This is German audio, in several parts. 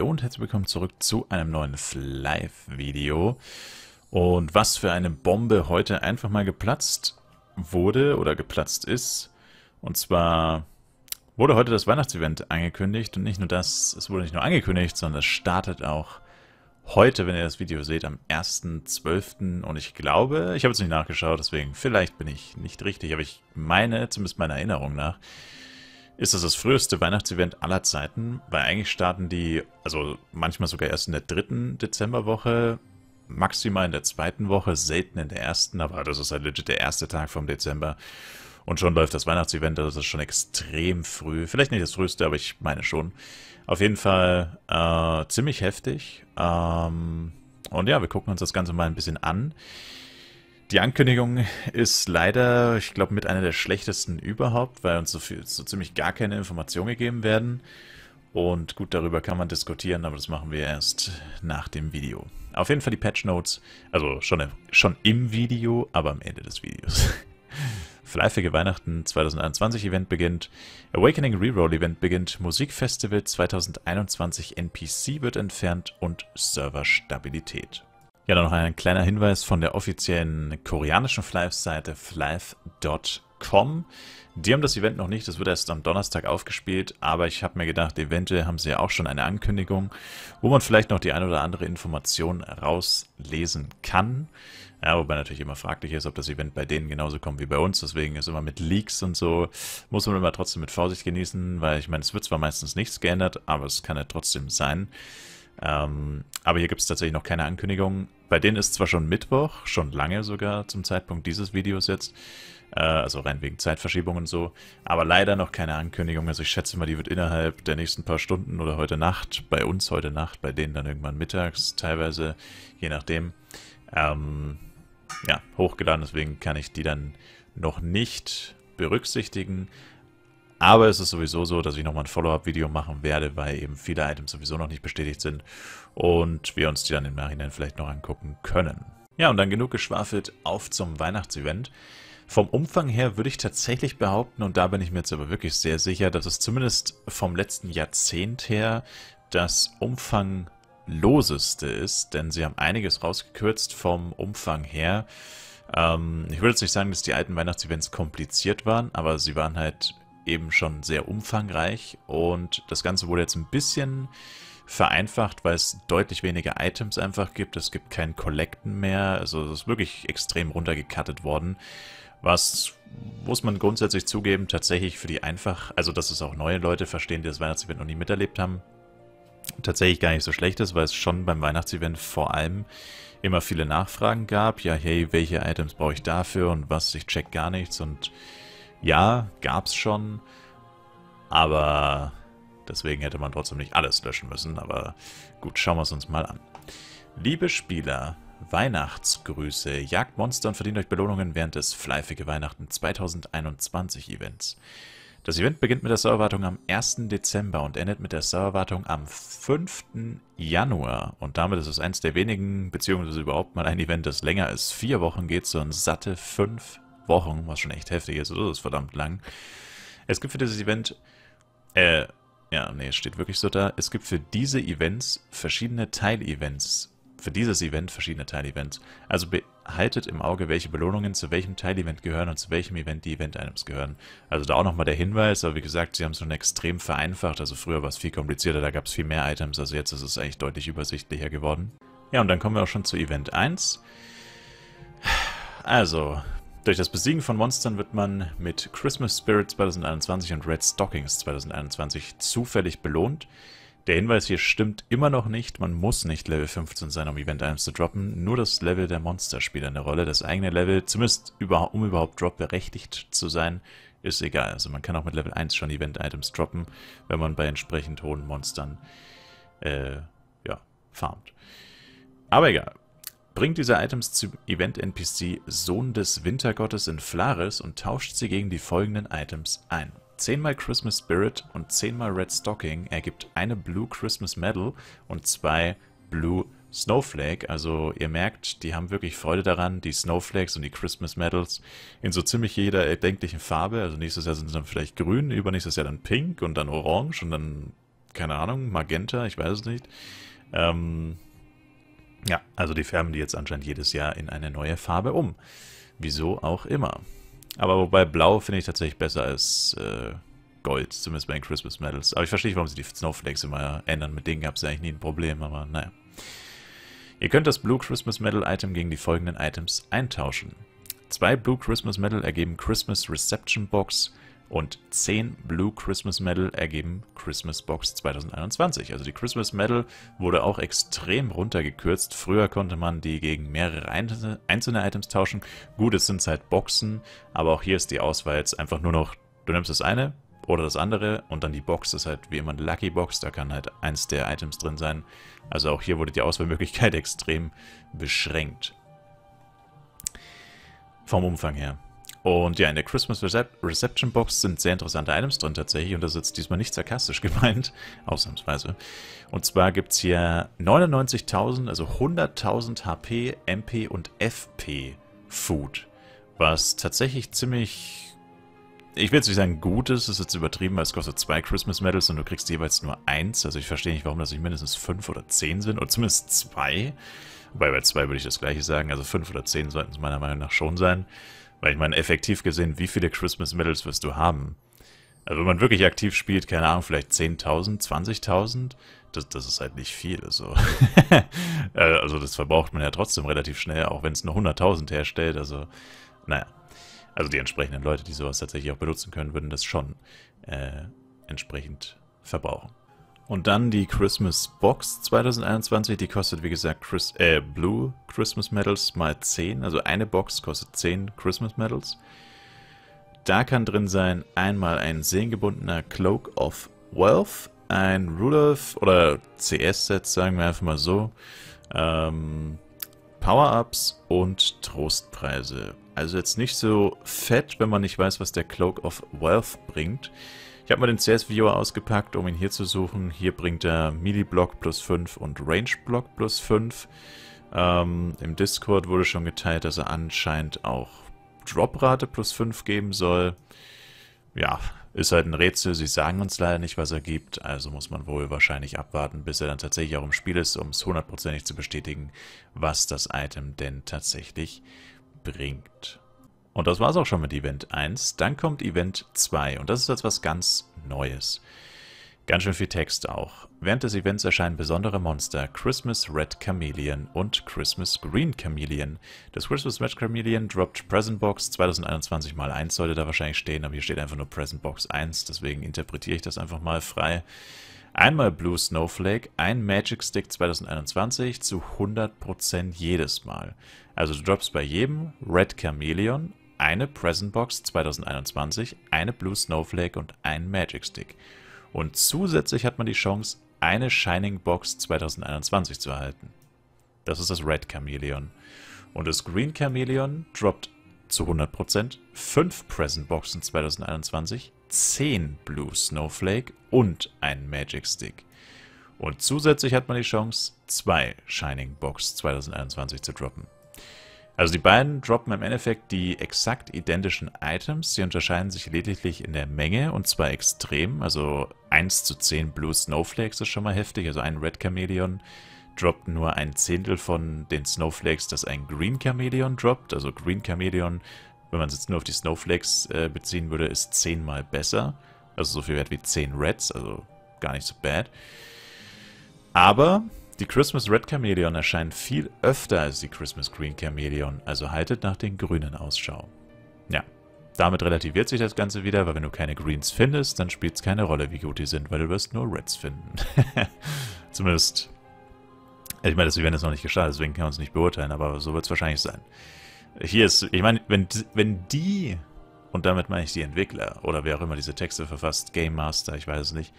und herzlich willkommen zurück zu einem neuen Live-Video. Und was für eine Bombe heute einfach mal geplatzt wurde oder geplatzt ist. Und zwar wurde heute das Weihnachtsevent angekündigt und nicht nur das, es wurde nicht nur angekündigt, sondern es startet auch heute, wenn ihr das Video seht, am 1.12. Und ich glaube, ich habe es nicht nachgeschaut, deswegen vielleicht bin ich nicht richtig, aber ich meine, zumindest meiner Erinnerung nach, ist es das früheste Weihnachtsevent aller Zeiten, weil eigentlich starten die, also manchmal sogar erst in der dritten Dezemberwoche, maximal in der zweiten Woche, selten in der ersten, aber das ist halt legit der erste Tag vom Dezember. Und schon läuft das Weihnachtsevent, das also ist schon extrem früh. Vielleicht nicht das früheste, aber ich meine schon. Auf jeden Fall äh, ziemlich heftig. Ähm, und ja, wir gucken uns das Ganze mal ein bisschen an. Die Ankündigung ist leider, ich glaube, mit einer der schlechtesten überhaupt, weil uns so, viel, so ziemlich gar keine Informationen gegeben werden. Und gut, darüber kann man diskutieren, aber das machen wir erst nach dem Video. Auf jeden Fall die Patch Notes, also schon, schon im Video, aber am Ende des Videos. Fleifige Weihnachten 2021 Event beginnt, Awakening Reroll Event beginnt, Musikfestival 2021 NPC wird entfernt und Serverstabilität. Ja, dann noch ein kleiner Hinweis von der offiziellen koreanischen Flive-Seite flive.com. Die haben das Event noch nicht, das wird erst am Donnerstag aufgespielt, aber ich habe mir gedacht, eventuell haben sie ja auch schon eine Ankündigung, wo man vielleicht noch die ein oder andere Information rauslesen kann. Ja, wobei natürlich immer fraglich ist, ob das Event bei denen genauso kommt wie bei uns. Deswegen ist immer mit Leaks und so, muss man immer trotzdem mit Vorsicht genießen, weil ich meine, es wird zwar meistens nichts geändert, aber es kann ja trotzdem sein. Ähm, aber hier gibt es tatsächlich noch keine Ankündigung. Bei denen ist zwar schon Mittwoch, schon lange sogar zum Zeitpunkt dieses Videos jetzt, äh, also rein wegen Zeitverschiebung und so, aber leider noch keine Ankündigung. Also ich schätze mal, die wird innerhalb der nächsten paar Stunden oder heute Nacht, bei uns heute Nacht, bei denen dann irgendwann mittags teilweise, je nachdem, ähm, ja, hochgeladen. Deswegen kann ich die dann noch nicht berücksichtigen. Aber es ist sowieso so, dass ich nochmal ein Follow-up-Video machen werde, weil eben viele Items sowieso noch nicht bestätigt sind und wir uns die dann im Nachhinein vielleicht noch angucken können. Ja, und dann genug geschwafelt, auf zum Weihnachtsevent. Vom Umfang her würde ich tatsächlich behaupten, und da bin ich mir jetzt aber wirklich sehr sicher, dass es zumindest vom letzten Jahrzehnt her das umfangloseste ist, denn sie haben einiges rausgekürzt vom Umfang her. Ähm, ich würde jetzt nicht sagen, dass die alten Weihnachtsevents kompliziert waren, aber sie waren halt eben schon sehr umfangreich und das Ganze wurde jetzt ein bisschen vereinfacht, weil es deutlich weniger Items einfach gibt. Es gibt kein Collecten mehr. Also es ist wirklich extrem runtergekattet worden. Was muss man grundsätzlich zugeben, tatsächlich für die einfach, also dass es auch neue Leute verstehen, die das Weihnachtsevent noch nie miterlebt haben, tatsächlich gar nicht so schlecht ist, weil es schon beim Weihnachtsevent vor allem immer viele Nachfragen gab. Ja, hey, welche Items brauche ich dafür und was? Ich check gar nichts und ja, gab's schon, aber deswegen hätte man trotzdem nicht alles löschen müssen. Aber gut, schauen wir es uns mal an. Liebe Spieler, Weihnachtsgrüße. Jagt Monster und verdient euch Belohnungen während des Fleifige Weihnachten 2021 Events. Das Event beginnt mit der Serverwartung am 1. Dezember und endet mit der Serverwartung am 5. Januar. Und damit ist es eins der wenigen, beziehungsweise überhaupt mal ein Event, das länger ist. Vier Wochen geht es und satte fünf Wochen, was schon echt heftig ist. Das ist verdammt lang. Es gibt für dieses Event, äh, ja, nee, es steht wirklich so da. Es gibt für diese Events verschiedene Teilevents. Für dieses Event verschiedene Teilevents. Also behaltet im Auge, welche Belohnungen zu welchem Teilevent gehören und zu welchem Event die Event-Items gehören. Also da auch nochmal der Hinweis, aber wie gesagt, sie haben es schon extrem vereinfacht. Also früher war es viel komplizierter, da gab es viel mehr Items, also jetzt ist es eigentlich deutlich übersichtlicher geworden. Ja, und dann kommen wir auch schon zu Event 1. Also, durch das Besiegen von Monstern wird man mit Christmas Spirit 2021 und Red Stockings 2021 zufällig belohnt. Der Hinweis hier stimmt immer noch nicht, man muss nicht Level 15 sein, um Event Items zu droppen, nur das Level der Monster spielt eine Rolle. Das eigene Level, zumindest über, um überhaupt dropberechtigt zu sein, ist egal. Also man kann auch mit Level 1 schon Event Items droppen, wenn man bei entsprechend hohen Monstern äh, ja, farmt. Aber egal, Bringt diese Items zum Event-NPC Sohn des Wintergottes in Flaris und tauscht sie gegen die folgenden Items ein. 10 mal Christmas Spirit und 10 mal Red Stocking ergibt eine Blue Christmas Medal und zwei Blue Snowflake. Also ihr merkt, die haben wirklich Freude daran, die Snowflakes und die Christmas Medals in so ziemlich jeder erdenklichen Farbe. Also nächstes Jahr sind sie dann vielleicht grün, übernächstes Jahr dann pink und dann orange und dann, keine Ahnung, magenta, ich weiß es nicht. Ähm, ja, also die färben die jetzt anscheinend jedes Jahr in eine neue Farbe um. Wieso auch immer. Aber wobei Blau finde ich tatsächlich besser als äh, Gold, zumindest bei den Christmas Medals. Aber ich verstehe nicht, warum sie die Snowflakes immer ändern. Mit denen gab es ja eigentlich nie ein Problem, aber naja. Ihr könnt das Blue Christmas Medal Item gegen die folgenden Items eintauschen. Zwei Blue Christmas Medal ergeben Christmas Reception Box, und 10 Blue Christmas Medal ergeben Christmas Box 2021. Also die Christmas Medal wurde auch extrem runtergekürzt. Früher konnte man die gegen mehrere einzelne Items tauschen. Gut, es sind halt Boxen, aber auch hier ist die Auswahl jetzt einfach nur noch, du nimmst das eine oder das andere und dann die Box ist halt wie immer eine Lucky Box, da kann halt eins der Items drin sein. Also auch hier wurde die Auswahlmöglichkeit extrem beschränkt. Vom Umfang her. Und ja, in der Christmas Recep Reception Box sind sehr interessante Items drin tatsächlich. Und das ist jetzt diesmal nicht sarkastisch gemeint, ausnahmsweise. Und zwar gibt es hier 99.000, also 100.000 HP, MP und FP Food. Was tatsächlich ziemlich, ich will jetzt nicht sagen gut ist, ist jetzt übertrieben, weil es kostet zwei Christmas Medals und du kriegst jeweils nur eins. Also ich verstehe nicht, warum das nicht mindestens fünf oder zehn sind oder zumindest zwei. Wobei bei zwei würde ich das gleiche sagen, also fünf oder zehn sollten es meiner Meinung nach schon sein. Weil ich meine, effektiv gesehen, wie viele Christmas Medals wirst du haben? Also wenn man wirklich aktiv spielt, keine Ahnung, vielleicht 10.000, 20.000, das, das ist halt nicht viel. Also. also das verbraucht man ja trotzdem relativ schnell, auch wenn es nur 100.000 herstellt. Also naja, also die entsprechenden Leute, die sowas tatsächlich auch benutzen können, würden das schon äh, entsprechend verbrauchen. Und dann die Christmas Box 2021, die kostet wie gesagt Chris, äh, Blue Christmas Medals mal 10. Also eine Box kostet 10 Christmas Medals. Da kann drin sein einmal ein seelengebundener Cloak of Wealth, ein Rudolph oder CS-Set, sagen wir einfach mal so, ähm, Power-Ups und Trostpreise. Also jetzt nicht so fett, wenn man nicht weiß, was der Cloak of Wealth bringt. Ich habe mal den CS-Viewer ausgepackt, um ihn hier zu suchen. Hier bringt er Melee-Block plus 5 und Range-Block plus 5. Ähm, Im Discord wurde schon geteilt, dass er anscheinend auch Droprate plus 5 geben soll. Ja, ist halt ein Rätsel. Sie sagen uns leider nicht, was er gibt. Also muss man wohl wahrscheinlich abwarten, bis er dann tatsächlich auch im Spiel ist, um es hundertprozentig zu bestätigen, was das Item denn tatsächlich bringt. Und das war es auch schon mit Event 1. Dann kommt Event 2 und das ist jetzt was ganz Neues. Ganz schön viel Text auch. Während des Events erscheinen besondere Monster, Christmas Red Chameleon und Christmas Green Chameleon. Das Christmas Red Chameleon droppt Present Box 2021 x 1, sollte da wahrscheinlich stehen, aber hier steht einfach nur Present Box 1, deswegen interpretiere ich das einfach mal frei. Einmal Blue Snowflake, ein Magic Stick 2021 zu 100% jedes Mal. Also du droppst bei jedem Red Chameleon eine Present Box 2021, eine Blue Snowflake und ein Magic Stick. Und zusätzlich hat man die Chance, eine Shining Box 2021 zu erhalten. Das ist das Red Chameleon. Und das Green Chameleon droppt zu 100% 5 Present Boxen 2021, 10 Blue Snowflake und ein Magic Stick. Und zusätzlich hat man die Chance, 2 Shining Box 2021 zu droppen. Also die beiden droppen im Endeffekt die exakt identischen Items. Sie unterscheiden sich lediglich in der Menge und zwar extrem. Also 1 zu 10 Blue Snowflakes ist schon mal heftig. Also ein Red Chameleon droppt nur ein Zehntel von den Snowflakes, das ein Green Chameleon droppt. Also Green Chameleon, wenn man es jetzt nur auf die Snowflakes äh, beziehen würde, ist 10 mal besser. Also so viel wert wie 10 Reds, also gar nicht so bad. Aber die Christmas Red Chameleon erscheint viel öfter als die Christmas Green Chameleon, also haltet nach den grünen Ausschau. Ja, damit relativiert sich das Ganze wieder, weil wenn du keine Greens findest, dann spielt es keine Rolle, wie gut die sind, weil du wirst nur Reds finden. Zumindest, ich meine, das Event ist noch nicht gestartet, deswegen kann man es nicht beurteilen, aber so wird es wahrscheinlich sein. Hier ist, ich meine, wenn, wenn die, und damit meine ich die Entwickler, oder wer auch immer diese Texte verfasst, Game Master, ich weiß es nicht,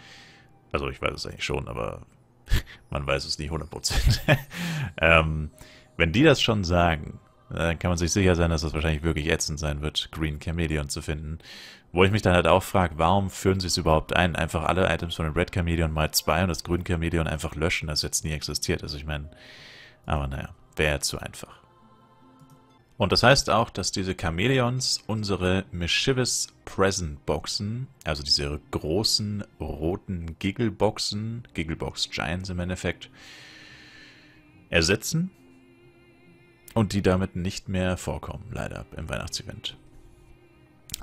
also ich weiß es eigentlich schon, aber man weiß es nicht 100%. ähm, wenn die das schon sagen, dann kann man sich sicher sein, dass das wahrscheinlich wirklich ätzend sein wird, Green Chameleon zu finden. Wo ich mich dann halt auch frage, warum führen sie es überhaupt ein? Einfach alle Items von dem Red Chameleon mal zwei und das Grün Chameleon einfach löschen, das jetzt nie existiert. Also ich meine, aber naja, wäre zu einfach. Und das heißt auch, dass diese Chamäleons unsere Mischievous Present Boxen, also diese großen roten Giggle Boxen, Giggle Box Giants im Endeffekt, ersetzen und die damit nicht mehr vorkommen, leider im Weihnachtsevent.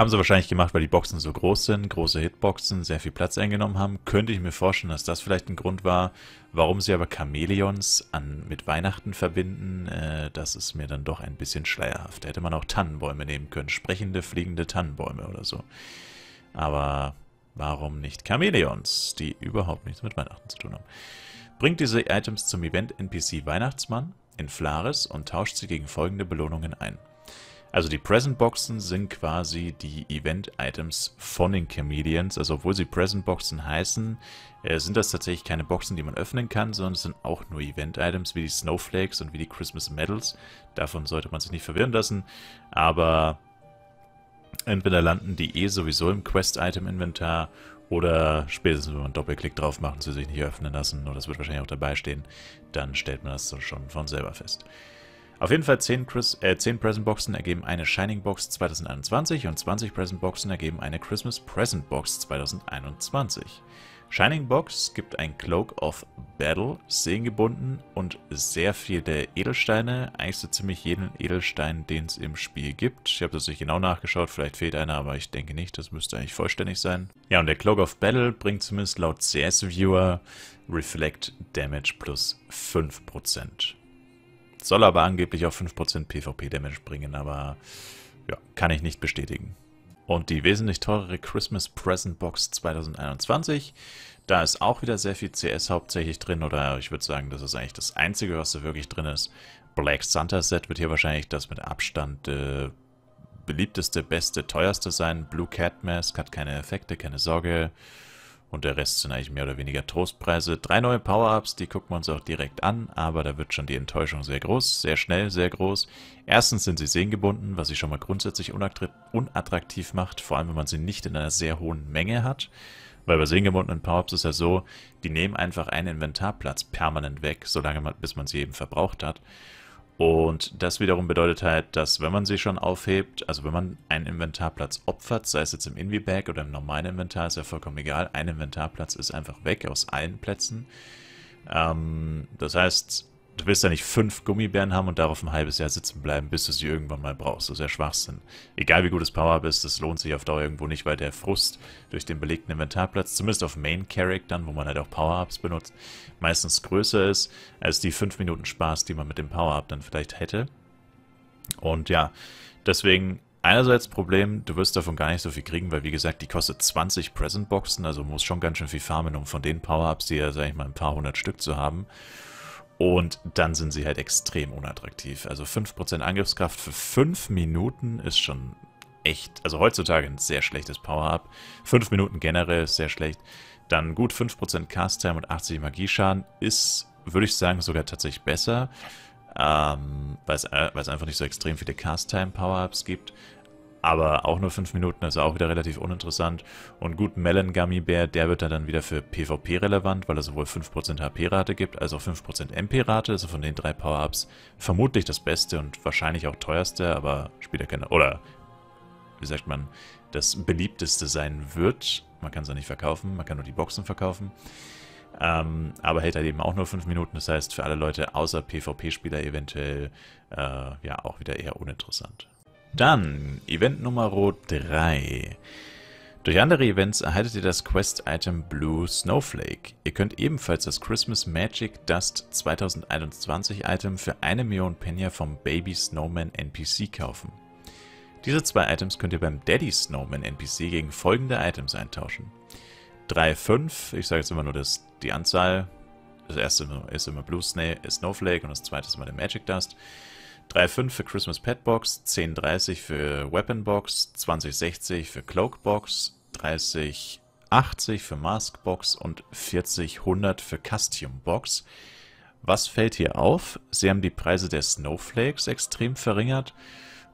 Haben sie wahrscheinlich gemacht, weil die Boxen so groß sind, große Hitboxen, sehr viel Platz eingenommen haben. Könnte ich mir vorstellen, dass das vielleicht ein Grund war, warum sie aber Chamäleons an, mit Weihnachten verbinden. Äh, das ist mir dann doch ein bisschen schleierhaft. Da hätte man auch Tannenbäume nehmen können. Sprechende, fliegende Tannenbäume oder so. Aber warum nicht Chamäleons, die überhaupt nichts mit Weihnachten zu tun haben? Bringt diese Items zum Event NPC Weihnachtsmann in Flares und tauscht sie gegen folgende Belohnungen ein. Also die Present-Boxen sind quasi die Event-Items von den Chameleons. Also obwohl sie Present-Boxen heißen, äh, sind das tatsächlich keine Boxen, die man öffnen kann, sondern es sind auch nur Event-Items wie die Snowflakes und wie die Christmas Medals. Davon sollte man sich nicht verwirren lassen, aber entweder landen die eh sowieso im Quest-Item-Inventar oder spätestens, wenn man Doppelklick drauf macht und sie sich nicht öffnen lassen, nur das wird wahrscheinlich auch dabei stehen, dann stellt man das schon von selber fest. Auf jeden Fall 10, Chris, äh, 10 Present Boxen ergeben eine Shining Box 2021 und 20 Present Boxen ergeben eine Christmas Present Box 2021. Shining Box gibt ein Cloak of Battle, seelengebunden und sehr viel der Edelsteine. Eigentlich so ziemlich jeden Edelstein, den es im Spiel gibt. Ich habe das nicht genau nachgeschaut, vielleicht fehlt einer, aber ich denke nicht. Das müsste eigentlich vollständig sein. Ja, und der Cloak of Battle bringt zumindest laut CS Viewer Reflect Damage plus 5%. Soll aber angeblich auch 5% PvP-Damage bringen, aber ja, kann ich nicht bestätigen. Und die wesentlich teurere Christmas Present Box 2021, da ist auch wieder sehr viel CS hauptsächlich drin oder ich würde sagen, das ist eigentlich das Einzige, was da wirklich drin ist. Black Santa Set wird hier wahrscheinlich das mit Abstand äh, beliebteste, beste, teuerste sein. Blue Cat Mask hat keine Effekte, keine Sorge. Und der Rest sind eigentlich mehr oder weniger Trostpreise. Drei neue Power-Ups, die gucken wir uns auch direkt an, aber da wird schon die Enttäuschung sehr groß, sehr schnell, sehr groß. Erstens sind sie sehengebunden, was sie schon mal grundsätzlich unattraktiv macht, vor allem wenn man sie nicht in einer sehr hohen Menge hat. Weil bei sehengebundenen Power-Ups ist ja so, die nehmen einfach einen Inventarplatz permanent weg, solange man, bis man sie eben verbraucht hat. Und das wiederum bedeutet halt, dass wenn man sie schon aufhebt, also wenn man einen Inventarplatz opfert, sei es jetzt im Invi-Bag oder im normalen Inventar, ist ja vollkommen egal, ein Inventarplatz ist einfach weg aus allen Plätzen. Ähm, das heißt, Du willst ja nicht fünf Gummibären haben und darauf ein halbes Jahr sitzen bleiben, bis du sie irgendwann mal brauchst. Das ist ja Schwachsinn. Egal wie gut das Power bist, das lohnt sich auf Dauer irgendwo nicht, weil der Frust durch den belegten Inventarplatz, zumindest auf Main-Charactern, wo man halt auch Power-Ups benutzt, meistens größer ist als die fünf Minuten Spaß, die man mit dem Power-Up dann vielleicht hätte. Und ja, deswegen Einerseits Problem, du wirst davon gar nicht so viel kriegen, weil wie gesagt, die kostet 20 Present Boxen, also muss schon ganz schön viel farmen, um von den Power-Ups, die ja, sag ich mal, ein paar hundert Stück zu haben. Und dann sind sie halt extrem unattraktiv. Also 5% Angriffskraft für 5 Minuten ist schon echt, also heutzutage ein sehr schlechtes Power-Up. 5 Minuten generell ist sehr schlecht. Dann gut 5% Cast-Time und 80 Magieschaden ist, würde ich sagen, sogar tatsächlich besser. Ähm, weil es äh, einfach nicht so extrem viele Cast-Time-Power-Ups gibt aber auch nur 5 Minuten, also auch wieder relativ uninteressant. Und gut, Melon Gummy Bear, der wird dann, dann wieder für PvP relevant, weil er sowohl 5% HP-Rate gibt, als auch 5% MP-Rate, also von den drei Power-Ups vermutlich das Beste und wahrscheinlich auch teuerste, aber später keine, oder wie sagt man, das beliebteste sein wird. Man kann es ja nicht verkaufen, man kann nur die Boxen verkaufen. Ähm, aber hält halt eben auch nur 5 Minuten, das heißt für alle Leute außer PvP-Spieler eventuell äh, ja auch wieder eher uninteressant. Dann, Event Nummer 3. Durch andere Events erhaltet ihr das Quest-Item Blue Snowflake. Ihr könnt ebenfalls das Christmas Magic Dust 2021 Item für eine Million Penya vom Baby Snowman NPC kaufen. Diese zwei Items könnt ihr beim Daddy Snowman NPC gegen folgende Items eintauschen. 3, 5, ich sage jetzt immer nur das, die Anzahl. Das erste ist immer Blue Snowflake und das zweite ist immer der Magic Dust. 3,5 für Christmas Pet Box, 10,30 für Weapon Box, 20,60 für Cloak Box, 30,80 für Mask Box und 40,100 für Costume Box. Was fällt hier auf? Sie haben die Preise der Snowflakes extrem verringert.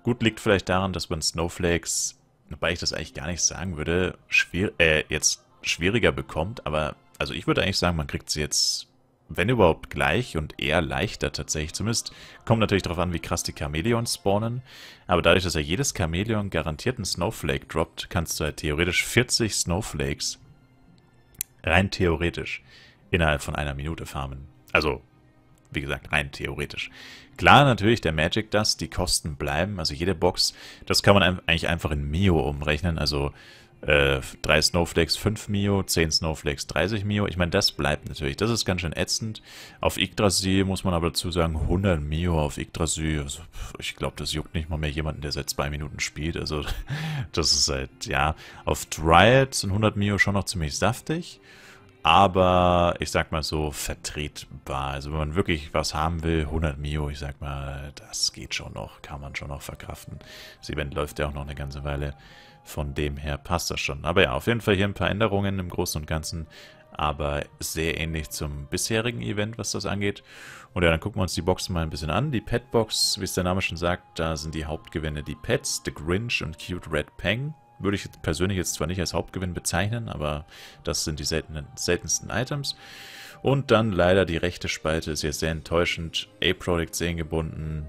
Gut liegt vielleicht daran, dass man Snowflakes, wobei ich das eigentlich gar nicht sagen würde, schwer, äh, jetzt schwieriger bekommt, aber also ich würde eigentlich sagen, man kriegt sie jetzt wenn überhaupt gleich und eher leichter tatsächlich. Zumindest kommt natürlich darauf an, wie krass die Chamäleons spawnen. Aber dadurch, dass er jedes Chamäleon garantiert einen Snowflake droppt, kannst du halt theoretisch 40 Snowflakes rein theoretisch innerhalb von einer Minute farmen. Also, wie gesagt, rein theoretisch. Klar, natürlich der Magic Dust, die Kosten bleiben. Also jede Box, das kann man eigentlich einfach in Mio umrechnen. Also 3 äh, Snowflakes 5 Mio, 10 Snowflakes 30 Mio. Ich meine, das bleibt natürlich. Das ist ganz schön ätzend. Auf Yggdrasil muss man aber dazu sagen, 100 Mio auf Yggdrasil. Also, ich glaube, das juckt nicht mal mehr jemanden, der seit zwei Minuten spielt. Also das ist halt, ja. Auf Dryad sind 100 Mio schon noch ziemlich saftig. Aber ich sag mal so, vertretbar. Also wenn man wirklich was haben will, 100 Mio, ich sag mal, das geht schon noch, kann man schon noch verkraften. Das Event läuft ja auch noch eine ganze Weile. Von dem her passt das schon. Aber ja, auf jeden Fall hier ein paar Änderungen im Großen und Ganzen, aber sehr ähnlich zum bisherigen Event, was das angeht. Und ja, dann gucken wir uns die Box mal ein bisschen an. Die Petbox, wie es der Name schon sagt, da sind die Hauptgewinne die Pets, The Grinch und Cute Red Peng. Würde ich persönlich jetzt zwar nicht als Hauptgewinn bezeichnen, aber das sind die seltenen, seltensten Items. Und dann leider die rechte Spalte ist jetzt sehr enttäuschend. A-Product 10 gebunden,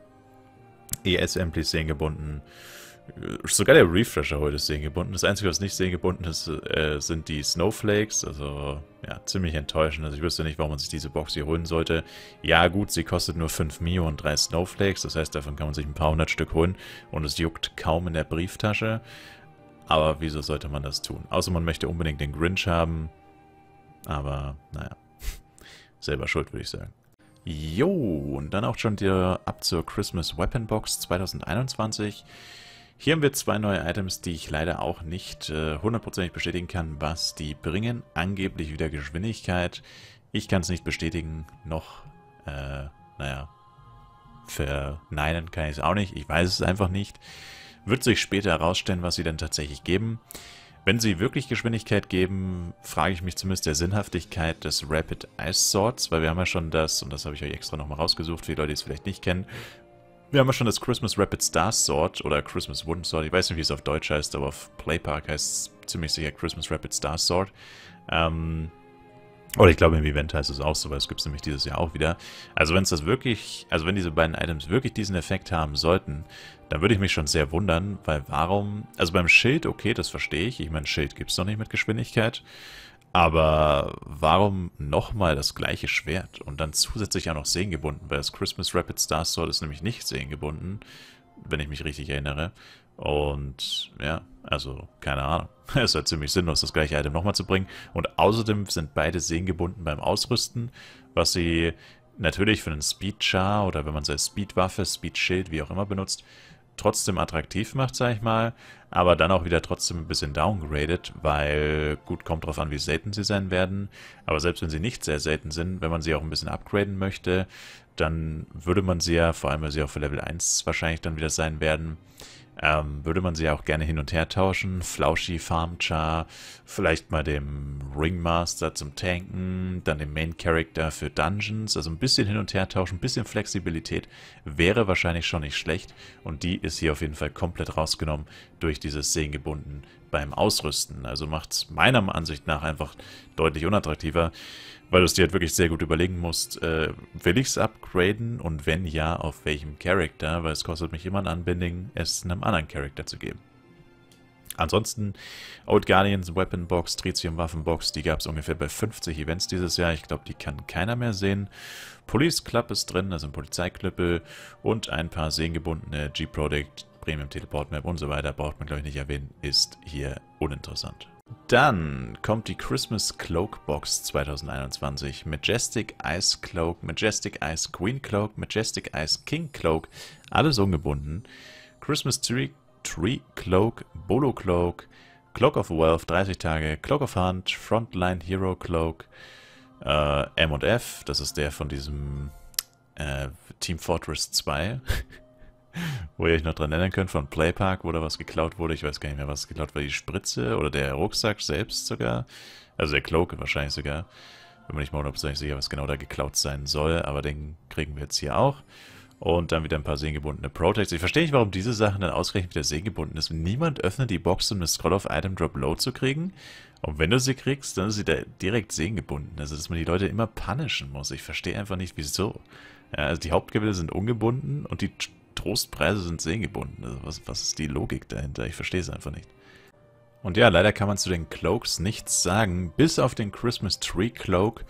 es ESMP 10 gebunden Sogar der Refresher heute ist seelengebunden. Das Einzige, was nicht seelengebunden ist, äh, sind die Snowflakes. Also, ja, ziemlich enttäuschend. Also, ich wüsste nicht, warum man sich diese Box hier holen sollte. Ja, gut, sie kostet nur 5 Mio und 3 Snowflakes. Das heißt, davon kann man sich ein paar hundert Stück holen. Und es juckt kaum in der Brieftasche. Aber wieso sollte man das tun? Außer man möchte unbedingt den Grinch haben. Aber, naja. Selber schuld, würde ich sagen. Jo, und dann auch schon der Up zur Christmas Weapon Box 2021. Hier haben wir zwei neue Items, die ich leider auch nicht äh, hundertprozentig äh, bestätigen kann, was die bringen. Angeblich wieder Geschwindigkeit. Ich kann es nicht bestätigen, noch, äh, naja, verneinen kann ich es auch nicht. Ich weiß es einfach nicht. Wird sich später herausstellen, was sie denn tatsächlich geben. Wenn sie wirklich Geschwindigkeit geben, frage ich mich zumindest der Sinnhaftigkeit des Rapid Ice Swords, weil wir haben ja schon das, und das habe ich euch extra nochmal rausgesucht, für die Leute, die es vielleicht nicht kennen, wir haben ja schon das Christmas Rapid Star Sword oder Christmas Wooden Sword. Ich weiß nicht, wie es auf Deutsch heißt, aber auf Playpark heißt es ziemlich sicher Christmas Rapid Star Sword. Ähm, oder ich glaube, im Event heißt es auch so, weil es gibt es nämlich dieses Jahr auch wieder. Also wenn es das wirklich, also wenn diese beiden Items wirklich diesen Effekt haben sollten, dann würde ich mich schon sehr wundern, weil warum, also beim Schild, okay, das verstehe ich. Ich meine, Schild gibt es noch nicht mit Geschwindigkeit. Aber warum nochmal das gleiche Schwert und dann zusätzlich auch noch sehengebunden? Weil das Christmas Rapid Star Sword ist nämlich nicht sehengebunden, wenn ich mich richtig erinnere. Und ja, also keine Ahnung. Es ist halt ziemlich sinnlos, das gleiche Item nochmal zu bringen. Und außerdem sind beide sehengebunden beim Ausrüsten, was sie natürlich für einen Speed Char oder wenn man seine Speed Waffe, Speed Schild, wie auch immer benutzt, trotzdem attraktiv macht, sag ich mal, aber dann auch wieder trotzdem ein bisschen downgraded, weil gut kommt drauf an, wie selten sie sein werden, aber selbst wenn sie nicht sehr selten sind, wenn man sie auch ein bisschen upgraden möchte, dann würde man sie ja, vor allem weil sie auch für Level 1 wahrscheinlich dann wieder sein werden, ähm, würde man sie ja auch gerne hin und her tauschen. Flauschi, Farmchar, vielleicht mal dem Ringmaster zum Tanken, dann dem Main Character für Dungeons. Also ein bisschen hin und her tauschen, ein bisschen Flexibilität wäre wahrscheinlich schon nicht schlecht. Und die ist hier auf jeden Fall komplett rausgenommen durch dieses Sehen gebunden beim Ausrüsten. Also macht es meiner Ansicht nach einfach deutlich unattraktiver. Weil du es dir halt wirklich sehr gut überlegen musst, äh, will ich es upgraden und wenn ja, auf welchem Charakter, weil es kostet mich immer ein Anbinding, es einem anderen Charakter zu geben. Ansonsten, Old Guardians Weapon Box, Tritium Waffen Box, die gab es ungefähr bei 50 Events dieses Jahr. Ich glaube, die kann keiner mehr sehen. Police Club ist drin, also ein Polizeiklüppel und ein paar sehengebundene G-Product, Premium Teleport Map und so weiter. Braucht man, glaube ich, nicht erwähnen, ist hier uninteressant. Dann kommt die Christmas Cloak Box 2021. Majestic Ice Cloak, Majestic Ice Queen Cloak, Majestic Ice King Cloak. Alles ungebunden. Christmas Tree, Tree Cloak, Bolo Cloak, Cloak of Wealth 30 Tage, Cloak of Hunt, Frontline Hero Cloak, äh, M&F, das ist der von diesem äh, Team Fortress 2. Wo ihr euch noch dran erinnern könnt, von Playpark, wo da was geklaut wurde. Ich weiß gar nicht mehr, was geklaut war. Die Spritze oder der Rucksack selbst sogar. Also der Cloak wahrscheinlich sogar. Bin mir nicht mal hundertprozentig sicher, was genau da geklaut sein soll, aber den kriegen wir jetzt hier auch. Und dann wieder ein paar sehengebundene Protects. Ich verstehe nicht, warum diese Sachen dann ausgerechnet wieder sehengebunden ist. Niemand öffnet die Box, um eine Scroll of Item Drop Low zu kriegen. Und wenn du sie kriegst, dann ist sie da direkt sehengebunden. Also, dass man die Leute immer punishen muss. Ich verstehe einfach nicht, wieso. Ja, also, die Hauptgewinne sind ungebunden und die Trostpreise sind seegebunden. Also was, was ist die Logik dahinter? Ich verstehe es einfach nicht. Und ja, leider kann man zu den Cloaks nichts sagen, bis auf den Christmas Tree Cloak.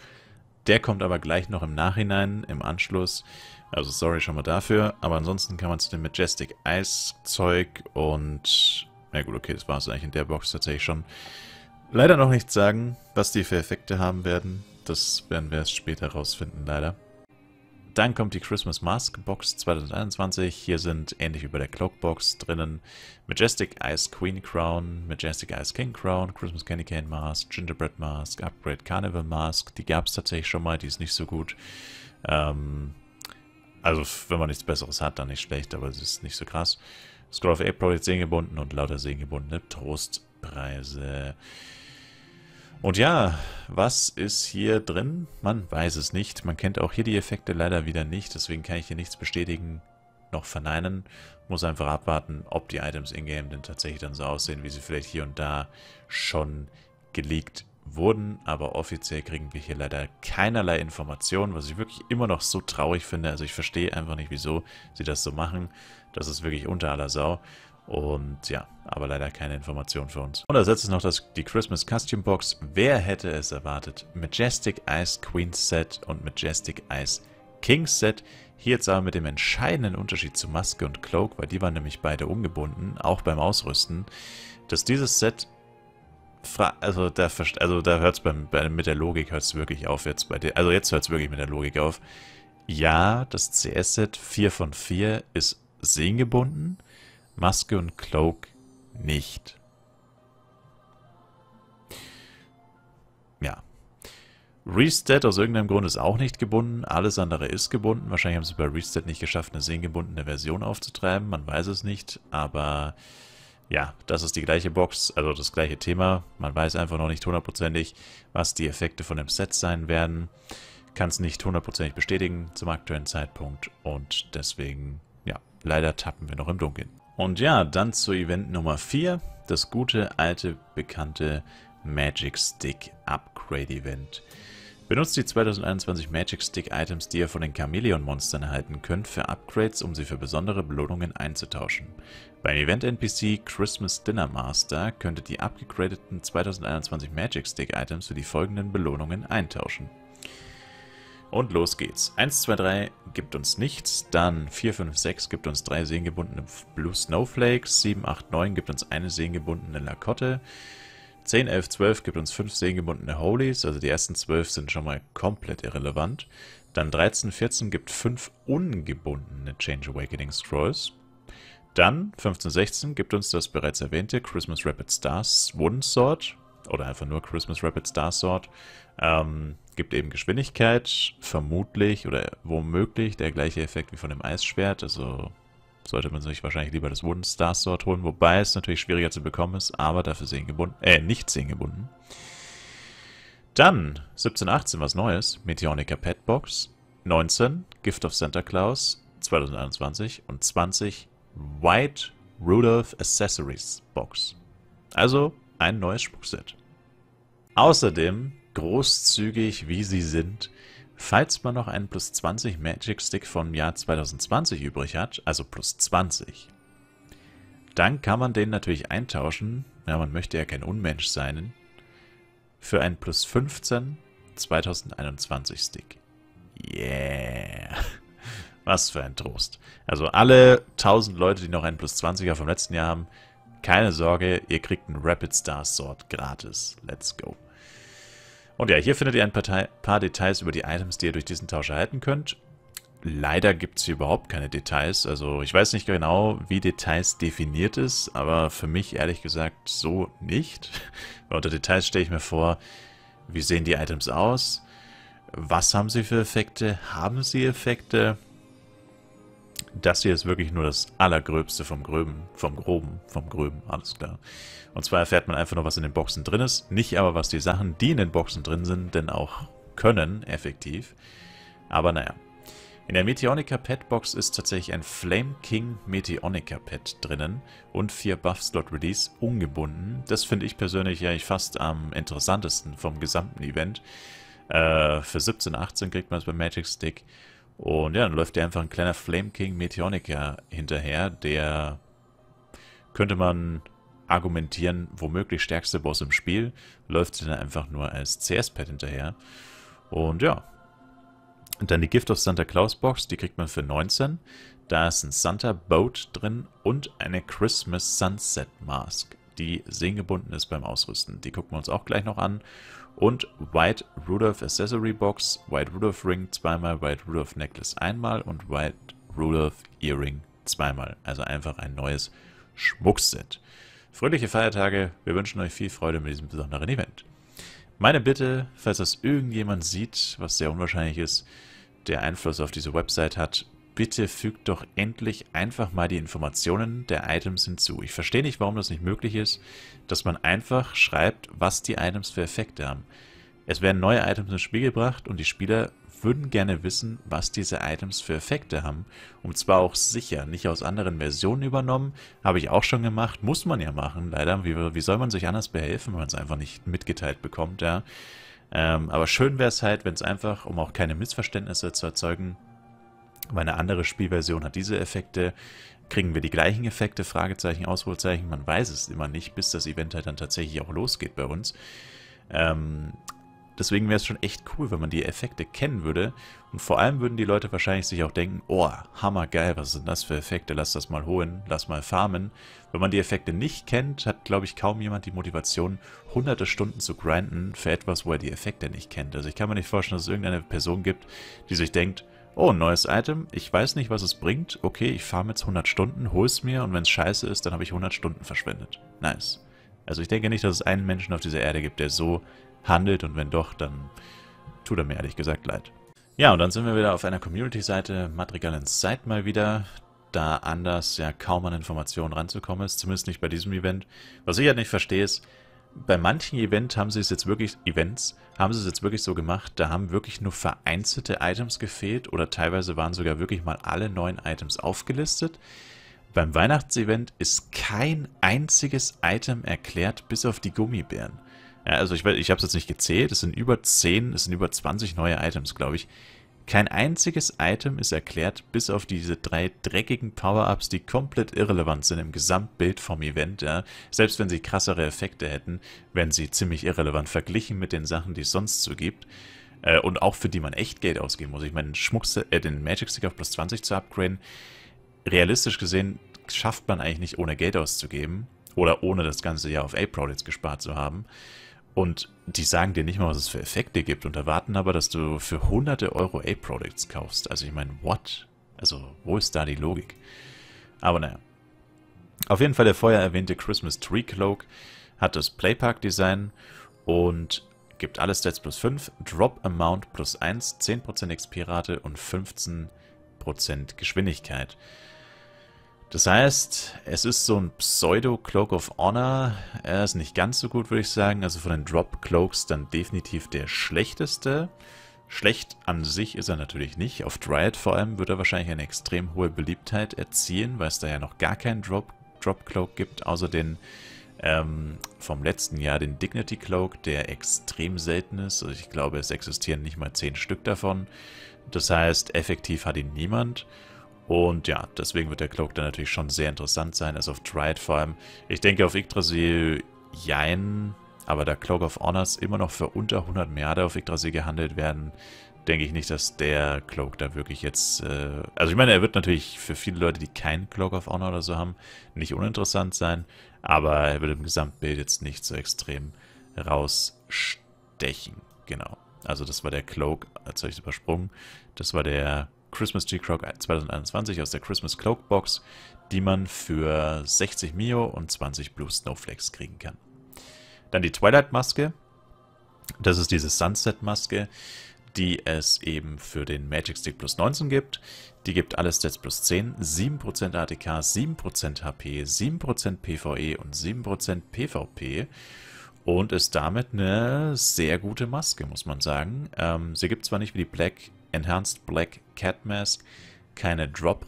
Der kommt aber gleich noch im Nachhinein, im Anschluss. Also sorry schon mal dafür. Aber ansonsten kann man zu dem Majestic Ice Zeug und... Na ja gut, okay, das war es eigentlich in der Box tatsächlich schon. Leider noch nichts sagen, was die für Effekte haben werden. Das werden wir erst später rausfinden, leider. Dann kommt die Christmas Mask Box 2021. Hier sind, ähnlich wie bei der Cloak Box drinnen Majestic Ice Queen Crown, Majestic Ice King Crown, Christmas Candy Cane Mask, Gingerbread Mask, Upgrade Carnival Mask. Die gab es tatsächlich schon mal, die ist nicht so gut. Ähm, also wenn man nichts Besseres hat, dann nicht schlecht, aber es ist nicht so krass. Scroll of April jetzt segengebunden und lauter segengebundene Trostpreise. Und ja, was ist hier drin? Man weiß es nicht. Man kennt auch hier die Effekte leider wieder nicht. Deswegen kann ich hier nichts bestätigen noch verneinen. Muss einfach abwarten, ob die Items in-game denn tatsächlich dann so aussehen, wie sie vielleicht hier und da schon geleakt wurden. Aber offiziell kriegen wir hier leider keinerlei Informationen, was ich wirklich immer noch so traurig finde. Also ich verstehe einfach nicht, wieso sie das so machen. Das ist wirklich unter aller Sau. Und ja, aber leider keine Information für uns. Und als letztes noch das, die Christmas Costume Box. Wer hätte es erwartet? Majestic Ice Queen Set und Majestic Ice King Set. Hier jetzt aber mit dem entscheidenden Unterschied zu Maske und Cloak, weil die waren nämlich beide ungebunden, auch beim Ausrüsten, dass dieses Set also da, also da hört es mit der Logik hört's wirklich auf jetzt bei dir. Also jetzt hört es wirklich mit der Logik auf. Ja, das CS-Set 4 von 4 ist sehengebunden, gebunden Maske und Cloak nicht. Ja. Reset aus irgendeinem Grund ist auch nicht gebunden. Alles andere ist gebunden. Wahrscheinlich haben sie bei Reset nicht geschafft, eine sehengebundene Version aufzutreiben. Man weiß es nicht. Aber ja, das ist die gleiche Box, also das gleiche Thema. Man weiß einfach noch nicht hundertprozentig, was die Effekte von dem Set sein werden. Kann es nicht hundertprozentig bestätigen zum aktuellen Zeitpunkt. Und deswegen, ja, leider tappen wir noch im Dunkeln. Und ja, dann zu Event Nummer 4, das gute, alte, bekannte Magic Stick Upgrade Event. Benutzt die 2021 Magic Stick Items, die ihr von den Chameleon Monstern erhalten könnt, für Upgrades, um sie für besondere Belohnungen einzutauschen. Beim Event NPC Christmas Dinner Master könntet ihr die abgegradeten 2021 Magic Stick Items für die folgenden Belohnungen eintauschen. Und los geht's. 1, 2, 3 gibt uns nichts. Dann 4, 5, 6 gibt uns 3 seengebundene Blue Snowflakes. 7, 8, 9 gibt uns eine seengebundene Lakotte. 10, 11, 12 gibt uns 5 seengebundene Holies. Also die ersten 12 sind schon mal komplett irrelevant. Dann 13, 14 gibt 5 ungebundene Change Awakening Scrolls. Dann 15, 16 gibt uns das bereits erwähnte Christmas Rapid Stars Wooden Sword oder einfach nur Christmas Rapid Star Sword. Ähm, gibt eben Geschwindigkeit, vermutlich oder womöglich der gleiche Effekt wie von dem Eisschwert, also sollte man sich wahrscheinlich lieber das Wooden Star Sword holen, wobei es natürlich schwieriger zu bekommen ist, aber dafür sehen gebunden, äh, nicht sehen gebunden. Dann 1718 was Neues, Meteonica Pet Box, 19 Gift of Santa Claus 2021 und 20 White Rudolph Accessories Box. Also ein neues Spukset. Außerdem, großzügig wie sie sind, falls man noch einen plus 20 Magic Stick vom Jahr 2020 übrig hat, also plus 20, dann kann man den natürlich eintauschen, ja man möchte ja kein Unmensch sein, für einen plus 15 2021 Stick. Yeah. Was für ein Trost. Also alle 1000 Leute, die noch einen plus 20er vom letzten Jahr haben, keine Sorge, ihr kriegt einen Rapid Star Sword gratis. Let's go. Und ja, hier findet ihr ein paar Details über die Items, die ihr durch diesen Tausch erhalten könnt. Leider gibt es hier überhaupt keine Details. Also ich weiß nicht genau, wie Details definiert ist, aber für mich ehrlich gesagt so nicht. Weil unter Details stelle ich mir vor, wie sehen die Items aus? Was haben sie für Effekte? Haben sie Effekte? Das hier ist wirklich nur das Allergröbste vom Gröben, vom Groben, vom Gröben, alles klar. Und zwar erfährt man einfach nur, was in den Boxen drin ist, nicht aber, was die Sachen, die in den Boxen drin sind, denn auch können, effektiv. Aber naja. In der Meteonica Pet Box ist tatsächlich ein Flame King Meteonica Pet drinnen und vier Buff Slot Release ungebunden. Das finde ich persönlich eigentlich fast am interessantesten vom gesamten Event. Äh, für 17, 18 kriegt man es beim Magic Stick. Und ja, dann läuft dir einfach ein kleiner Flame King Meteonica hinterher, der könnte man argumentieren, womöglich stärkste Boss im Spiel, läuft sie dann einfach nur als CS-Pad hinterher. Und ja. Und dann die Gift of Santa Claus Box, die kriegt man für 19. Da ist ein Santa Boat drin und eine Christmas Sunset Mask, die sehengebunden ist beim Ausrüsten. Die gucken wir uns auch gleich noch an. Und White Rudolph Accessory Box, White Rudolph Ring zweimal, White Rudolph Necklace einmal und White Rudolph Earring zweimal. Also einfach ein neues Schmuckset. Fröhliche Feiertage, wir wünschen euch viel Freude mit diesem besonderen Event. Meine Bitte, falls das irgendjemand sieht, was sehr unwahrscheinlich ist, der Einfluss auf diese Website hat, bitte fügt doch endlich einfach mal die Informationen der Items hinzu. Ich verstehe nicht, warum das nicht möglich ist, dass man einfach schreibt, was die Items für Effekte haben. Es werden neue Items ins Spiel gebracht und die Spieler würden gerne wissen, was diese Items für Effekte haben. Und zwar auch sicher, nicht aus anderen Versionen übernommen. Habe ich auch schon gemacht, muss man ja machen, leider. Wie, wie soll man sich anders behelfen, wenn man es einfach nicht mitgeteilt bekommt, ja. Ähm, aber schön wäre es halt, wenn es einfach, um auch keine Missverständnisse zu erzeugen, meine andere Spielversion hat diese Effekte, kriegen wir die gleichen Effekte, Fragezeichen, Ausrufezeichen, man weiß es immer nicht, bis das Event halt dann tatsächlich auch losgeht bei uns. Ähm, Deswegen wäre es schon echt cool, wenn man die Effekte kennen würde. Und vor allem würden die Leute wahrscheinlich sich auch denken, oh, hammergeil, was sind das für Effekte, lass das mal holen, lass mal farmen. Wenn man die Effekte nicht kennt, hat, glaube ich, kaum jemand die Motivation, hunderte Stunden zu grinden für etwas, wo er die Effekte nicht kennt. Also ich kann mir nicht vorstellen, dass es irgendeine Person gibt, die sich denkt, oh, neues Item, ich weiß nicht, was es bringt, okay, ich farme jetzt 100 Stunden, hol es mir und wenn es scheiße ist, dann habe ich 100 Stunden verschwendet. Nice. Also ich denke nicht, dass es einen Menschen auf dieser Erde gibt, der so handelt und wenn doch, dann tut er mir ehrlich gesagt leid. Ja, und dann sind wir wieder auf einer Community-Seite, Madrigalens Site mal wieder, da anders ja kaum an Informationen ranzukommen ist, zumindest nicht bei diesem Event. Was ich ja halt nicht verstehe ist, bei manchen Event haben sie es jetzt wirklich, Events, haben sie es jetzt wirklich so gemacht, da haben wirklich nur vereinzelte Items gefehlt oder teilweise waren sogar wirklich mal alle neuen Items aufgelistet. Beim Weihnachtsevent ist kein einziges Item erklärt, bis auf die Gummibären. Ja, also ich, ich habe es jetzt nicht gezählt. Es sind über 10, es sind über 20 neue Items, glaube ich. Kein einziges Item ist erklärt, bis auf diese drei dreckigen Power-Ups, die komplett irrelevant sind im Gesamtbild vom Event. Ja. Selbst wenn sie krassere Effekte hätten, wären sie ziemlich irrelevant verglichen mit den Sachen, die es sonst so gibt. Äh, und auch für die man echt Geld ausgeben muss. Ich meine, äh, den Magic Stick auf plus 20 zu upgraden, realistisch gesehen schafft man eigentlich nicht ohne Geld auszugeben. Oder ohne das ganze Jahr auf A-Products gespart zu haben. Und die sagen dir nicht mal, was es für Effekte gibt und erwarten aber, dass du für hunderte Euro A-Products kaufst. Also ich meine, what? Also wo ist da die Logik? Aber naja. Auf jeden Fall der vorher erwähnte Christmas Tree Cloak hat das Playpark Design und gibt alle Stats plus 5, Drop Amount plus 1, 10% XP-Rate und 15% Geschwindigkeit. Das heißt, es ist so ein Pseudo-Cloak of Honor. Er ist nicht ganz so gut, würde ich sagen. Also von den Drop-Cloaks dann definitiv der schlechteste. Schlecht an sich ist er natürlich nicht. Auf Dryad vor allem wird er wahrscheinlich eine extrem hohe Beliebtheit erzielen, weil es da ja noch gar keinen Drop-Cloak -Drop gibt, außer den ähm, vom letzten Jahr, den Dignity Cloak, der extrem selten ist. Also ich glaube, es existieren nicht mal 10 Stück davon. Das heißt, effektiv hat ihn niemand. Und ja, deswegen wird der Cloak dann natürlich schon sehr interessant sein, also auf Triad vor allem. Ich denke auf Yggdrasil jein, aber da Cloak of Honors immer noch für unter 100 Milliarden auf Yggdrasil gehandelt werden, denke ich nicht, dass der Cloak da wirklich jetzt... Äh also ich meine, er wird natürlich für viele Leute, die keinen Cloak of Honor oder so haben, nicht uninteressant sein, aber er wird im Gesamtbild jetzt nicht so extrem rausstechen. Genau. Also das war der Cloak, als habe ich übersprungen, das war der Christmas g Croc 2021 aus der Christmas Cloak Box, die man für 60 Mio und 20 Blue Snowflakes kriegen kann. Dann die Twilight Maske. Das ist diese Sunset Maske, die es eben für den Magic Stick plus 19 gibt. Die gibt alle Stats plus 10, 7% ATK, 7% HP, 7% PvE und 7% PvP. Und ist damit eine sehr gute Maske, muss man sagen. Ähm, sie gibt zwar nicht wie die Black Enhanced Black Cat Mask keine drop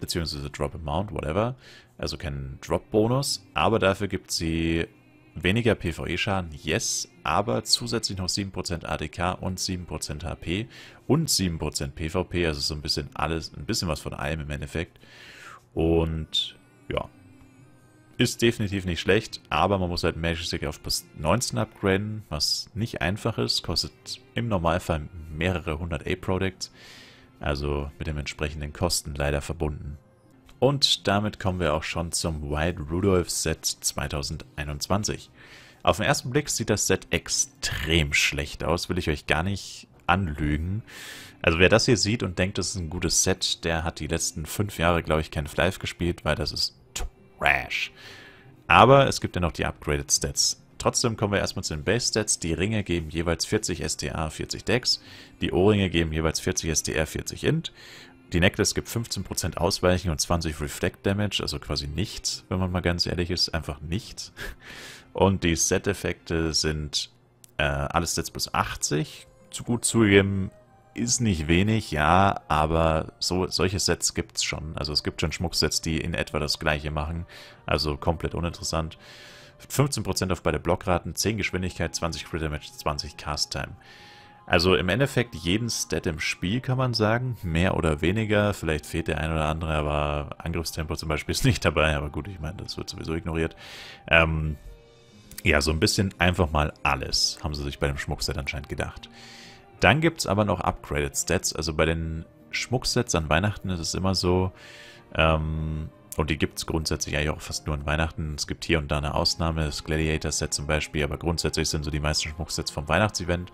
beziehungsweise Drop-Amount, whatever, also keinen Drop-Bonus, aber dafür gibt sie weniger PvE-Schaden, yes, aber zusätzlich noch 7% ADK und 7% HP und 7% PvP, also so ein bisschen alles, ein bisschen was von allem im Endeffekt. Und ja, ist definitiv nicht schlecht, aber man muss halt Magic auf plus 19 upgraden, was nicht einfach ist. Kostet im Normalfall mehrere hundert A-Products, also mit den entsprechenden Kosten leider verbunden. Und damit kommen wir auch schon zum Wild Rudolph Set 2021. Auf den ersten Blick sieht das Set extrem schlecht aus, will ich euch gar nicht anlügen. Also wer das hier sieht und denkt, das ist ein gutes Set, der hat die letzten fünf Jahre, glaube ich, kein Live gespielt, weil das ist Rash. Aber es gibt ja noch die Upgraded Stats. Trotzdem kommen wir erstmal zu den Base Stats. Die Ringe geben jeweils 40 STA, 40 Dex. Die Ohrringe geben jeweils 40 SDR, 40 Int. Die Necklace gibt 15% Ausweichen und 20 Reflect Damage, also quasi nichts, wenn man mal ganz ehrlich ist, einfach nichts. Und die Set-Effekte sind äh, alles Sets plus 80, zu gut zugegeben ist nicht wenig, ja, aber so, solche Sets gibt's schon. Also es gibt schon Schmucksets, die in etwa das gleiche machen. Also komplett uninteressant. 15% auf beide Blockraten, 10 Geschwindigkeit, 20 Crit Damage, 20 Cast Time. Also im Endeffekt jeden Stat im Spiel kann man sagen, mehr oder weniger. Vielleicht fehlt der ein oder andere, aber Angriffstempo zum Beispiel ist nicht dabei. Aber gut, ich meine, das wird sowieso ignoriert. Ähm, ja, so ein bisschen einfach mal alles, haben sie sich bei dem Schmuckset anscheinend gedacht. Dann gibt es aber noch Upgraded Stats. Also bei den Schmucksets an Weihnachten ist es immer so, ähm, und die gibt es grundsätzlich eigentlich auch fast nur an Weihnachten. Es gibt hier und da eine Ausnahme, das Gladiator-Set zum Beispiel, aber grundsätzlich sind so die meisten Schmucksets vom Weihnachtsevent.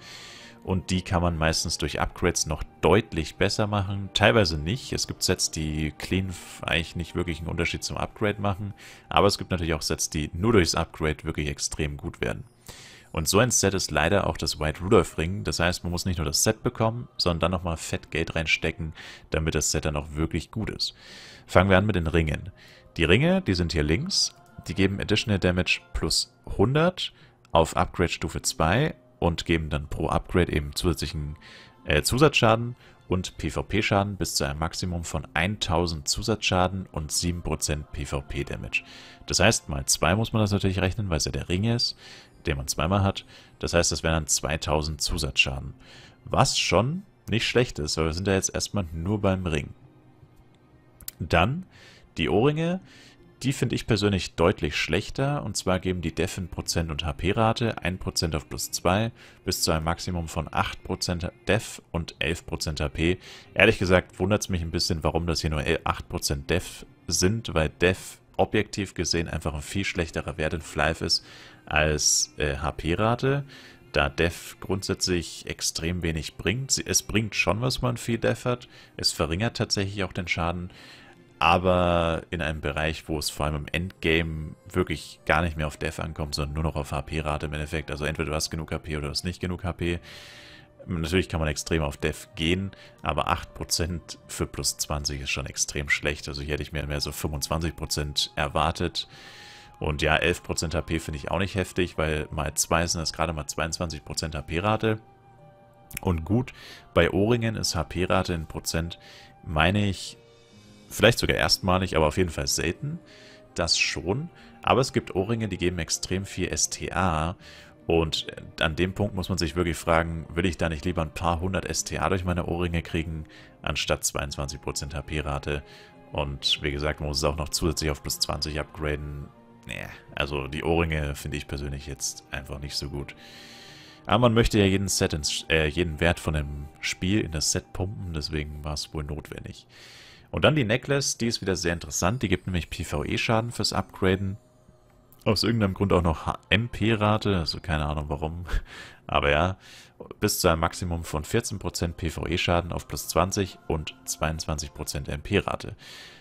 Und die kann man meistens durch Upgrades noch deutlich besser machen. Teilweise nicht. Es gibt Sets, die clean eigentlich nicht wirklich einen Unterschied zum Upgrade machen. Aber es gibt natürlich auch Sets, die nur durchs Upgrade wirklich extrem gut werden. Und so ein Set ist leider auch das White Rudolph Ring. Das heißt, man muss nicht nur das Set bekommen, sondern dann nochmal fett Geld reinstecken, damit das Set dann auch wirklich gut ist. Fangen wir an mit den Ringen. Die Ringe, die sind hier links. Die geben Additional Damage plus 100 auf Upgrade Stufe 2 und geben dann pro Upgrade eben zusätzlichen äh, Zusatzschaden und PvP-Schaden bis zu einem Maximum von 1000 Zusatzschaden und 7% PvP-Damage. Das heißt, mal 2 muss man das natürlich rechnen, weil es ja der Ring ist den man zweimal hat. Das heißt, das wären dann 2000 Zusatzschaden. Was schon nicht schlecht ist, weil wir sind ja jetzt erstmal nur beim Ring. Dann die Ohrringe. Die finde ich persönlich deutlich schlechter. Und zwar geben die Defen Prozent und HP-Rate 1% auf plus 2 bis zu einem Maximum von 8% Def und 11% HP. Ehrlich gesagt wundert es mich ein bisschen, warum das hier nur 8% Def sind, weil Def objektiv gesehen einfach ein viel schlechterer Wert in Flife ist als äh, HP-Rate, da Def grundsätzlich extrem wenig bringt. Es bringt schon was, man viel Def hat. Es verringert tatsächlich auch den Schaden. Aber in einem Bereich, wo es vor allem im Endgame wirklich gar nicht mehr auf Def ankommt, sondern nur noch auf HP-Rate im Endeffekt. Also entweder du hast genug HP oder du hast nicht genug HP. Natürlich kann man extrem auf Def gehen, aber 8% für plus 20 ist schon extrem schlecht. Also hier hätte ich mir mehr so 25% erwartet. Und ja, 11% HP finde ich auch nicht heftig, weil mal 2 sind das gerade mal 22% HP-Rate. Und gut, bei Ohrringen ist HP-Rate in Prozent, meine ich, vielleicht sogar erstmalig, aber auf jeden Fall selten. Das schon. Aber es gibt Ohrringe, die geben extrem viel STA. Und an dem Punkt muss man sich wirklich fragen, will ich da nicht lieber ein paar hundert STA durch meine Ohrringe kriegen, anstatt 22% HP-Rate? Und wie gesagt, man muss es auch noch zusätzlich auf plus 20 upgraden. Nee, also die Ohrringe finde ich persönlich jetzt einfach nicht so gut. Aber man möchte ja jeden, Set ins, äh, jeden Wert von dem Spiel in das Set pumpen, deswegen war es wohl notwendig. Und dann die Necklace, die ist wieder sehr interessant. Die gibt nämlich PvE-Schaden fürs Upgraden. Aus irgendeinem Grund auch noch MP-Rate, also keine Ahnung warum. Aber ja, bis zu einem Maximum von 14% PvE-Schaden auf plus 20 und 22% MP-Rate.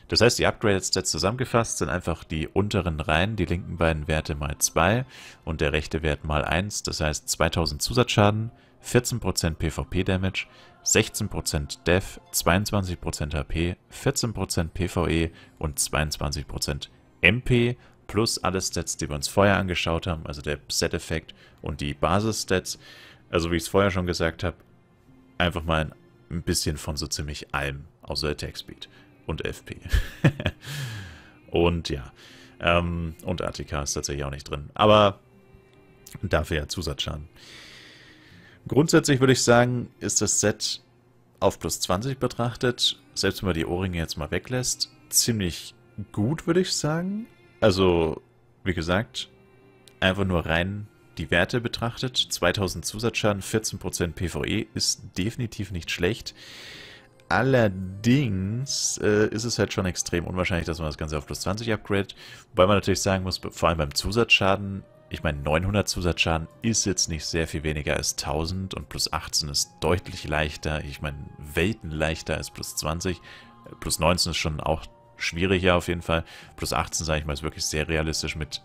Das heißt, die Upgrade-Stats zusammengefasst sind einfach die unteren Reihen, die linken beiden Werte mal 2 und der rechte Wert mal 1, das heißt 2000 Zusatzschaden, 14% PvP-Damage, 16% Def, 22% HP, 14% PvE und 22% MP plus alle Stats, die wir uns vorher angeschaut haben, also der Set-Effekt und die Basis-Stats. Also wie ich es vorher schon gesagt habe, einfach mal ein bisschen von so ziemlich allem, außer Attack Speed und FP. und ja. Ähm, und ATK ist tatsächlich auch nicht drin. Aber dafür ja Zusatzschaden. Grundsätzlich würde ich sagen, ist das Set auf plus 20 betrachtet, selbst wenn man die Ohrringe jetzt mal weglässt, ziemlich gut, würde ich sagen. Also, wie gesagt, einfach nur rein die Werte betrachtet. 2000 Zusatzschaden, 14% PvE ist definitiv nicht schlecht. Allerdings äh, ist es halt schon extrem unwahrscheinlich, dass man das Ganze auf plus 20 upgradet. Wobei man natürlich sagen muss, vor allem beim Zusatzschaden, ich meine 900 Zusatzschaden ist jetzt nicht sehr viel weniger als 1000 und plus 18 ist deutlich leichter. Ich meine Welten leichter als plus 20. Plus 19 ist schon auch schwieriger auf jeden Fall. Plus 18, sage ich mal, ist wirklich sehr realistisch mit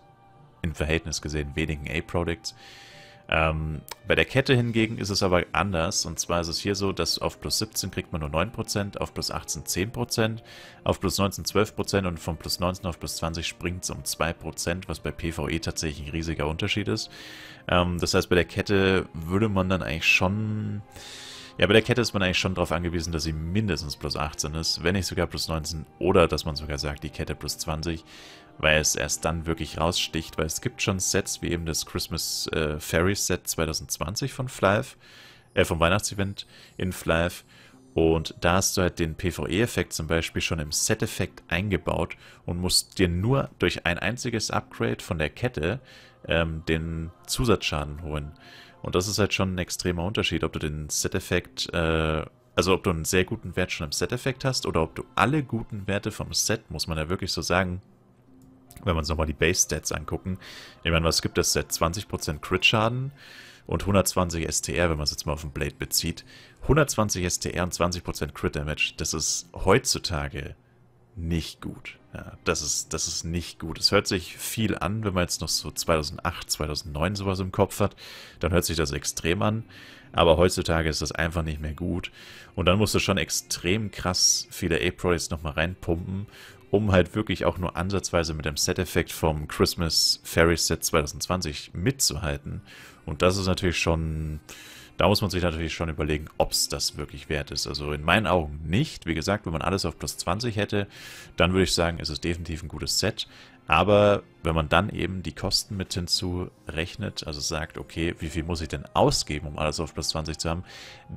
im Verhältnis gesehen wenigen A-Products. Ähm, bei der Kette hingegen ist es aber anders. Und zwar ist es hier so, dass auf plus 17 kriegt man nur 9%, auf plus 18 10%, auf plus 19 12% und von plus 19 auf plus 20 springt es um 2%, was bei PvE tatsächlich ein riesiger Unterschied ist. Ähm, das heißt, bei der Kette würde man dann eigentlich schon... Ja, bei der Kette ist man eigentlich schon darauf angewiesen, dass sie mindestens plus 18 ist, wenn nicht sogar plus 19 oder dass man sogar sagt, die Kette plus 20 weil es erst dann wirklich raussticht, weil es gibt schon Sets wie eben das Christmas äh, Fairy Set 2020 von Flive, äh, vom Weihnachtsevent in Flive. Und da hast du halt den PvE-Effekt zum Beispiel schon im Set-Effekt eingebaut und musst dir nur durch ein einziges Upgrade von der Kette ähm, den Zusatzschaden holen. Und das ist halt schon ein extremer Unterschied, ob du den Set-Effekt äh, also ob du einen sehr guten Wert schon im Set-Effekt hast oder ob du alle guten Werte vom Set, muss man ja wirklich so sagen, wenn wir uns nochmal die Base-Stats angucken. Ich meine, was gibt das Set? 20% Crit-Schaden und 120 STR, wenn man es jetzt mal auf den Blade bezieht. 120 STR und 20% Crit-Damage, das ist heutzutage nicht gut. Ja, das, ist, das ist nicht gut. Es hört sich viel an, wenn man jetzt noch so 2008, 2009 sowas im Kopf hat, dann hört sich das extrem an. Aber heutzutage ist das einfach nicht mehr gut. Und dann musst du schon extrem krass viele A-Pro nochmal reinpumpen, um halt wirklich auch nur ansatzweise mit dem Set-Effekt vom Christmas Fairy Set 2020 mitzuhalten. Und das ist natürlich schon, da muss man sich natürlich schon überlegen, ob es das wirklich wert ist. Also in meinen Augen nicht. Wie gesagt, wenn man alles auf plus 20 hätte, dann würde ich sagen, ist es definitiv ein gutes Set. Aber wenn man dann eben die Kosten mit hinzurechnet, also sagt, okay, wie viel muss ich denn ausgeben, um alles auf plus 20 zu haben,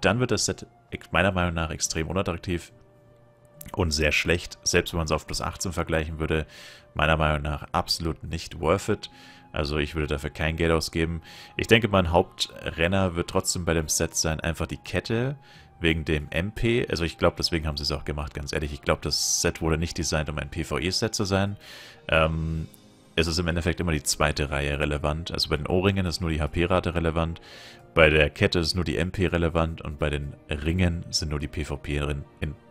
dann wird das Set meiner Meinung nach extrem unattraktiv, und sehr schlecht. Selbst wenn man es auf plus 18 vergleichen würde, meiner Meinung nach absolut nicht worth it. Also ich würde dafür kein Geld ausgeben. Ich denke, mein Hauptrenner wird trotzdem bei dem Set sein, einfach die Kette wegen dem MP. Also ich glaube, deswegen haben sie es auch gemacht, ganz ehrlich. Ich glaube, das Set wurde nicht designt, um ein PvE-Set zu sein. Ähm, es ist im Endeffekt immer die zweite Reihe relevant. Also bei den O-Ringen ist nur die HP-Rate relevant, bei der Kette ist nur die MP relevant und bei den Ringen sind nur die PvP-Ringen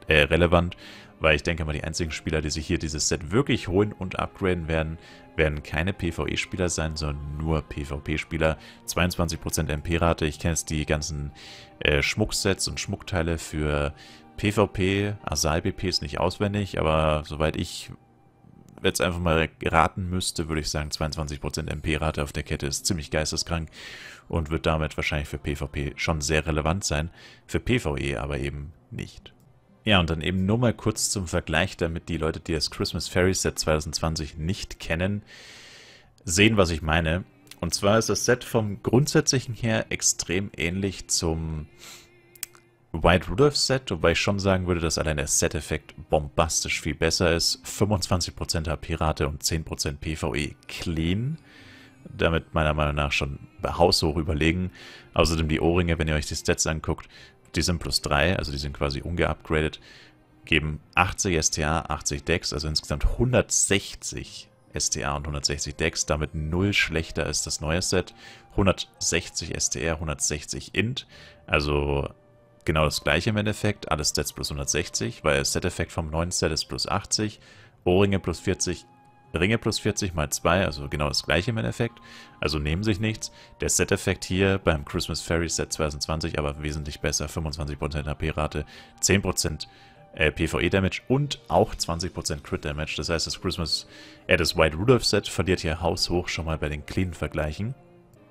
äh, relevant, weil ich denke mal, die einzigen Spieler, die sich hier dieses Set wirklich holen und upgraden werden, werden keine PvE-Spieler sein, sondern nur PvP-Spieler. 22% MP-Rate, ich kenne jetzt die ganzen äh, Schmucksets und Schmuckteile für PvP, Asai-BP ist nicht auswendig, aber soweit ich jetzt einfach mal raten müsste, würde ich sagen, 22% MP-Rate auf der Kette ist ziemlich geisteskrank und wird damit wahrscheinlich für PvP schon sehr relevant sein, für PvE aber eben nicht. Ja, und dann eben nur mal kurz zum Vergleich, damit die Leute, die das Christmas Fairy Set 2020 nicht kennen, sehen, was ich meine. Und zwar ist das Set vom Grundsätzlichen her extrem ähnlich zum White Rudolph Set, wobei ich schon sagen würde, dass allein der Set-Effekt bombastisch viel besser ist. 25% HP-Rate und 10% PvE clean. Damit meiner Meinung nach schon haushoch überlegen. Außerdem die Ohrringe, wenn ihr euch die Stats anguckt, die sind plus 3, also die sind quasi ungeupgradet, geben 80 STA, 80 Dex, also insgesamt 160 STA und 160 Dex, damit null schlechter als das neue Set. 160 STR, 160 Int, also genau das gleiche im Endeffekt, alle Sets plus 160, weil Set-Effekt vom neuen Set ist plus 80, Ohrringe plus 40, Ringe plus 40 mal 2, also genau das gleiche im Endeffekt. Also nehmen sich nichts. Der Set-Effekt hier beim Christmas Fairy Set 2020 aber wesentlich besser. 25% AP-Rate, 10% PvE-Damage und auch 20% Crit-Damage. Das heißt, das Christmas, äh, das White Rudolph Set verliert hier haushoch schon mal bei den cleanen vergleichen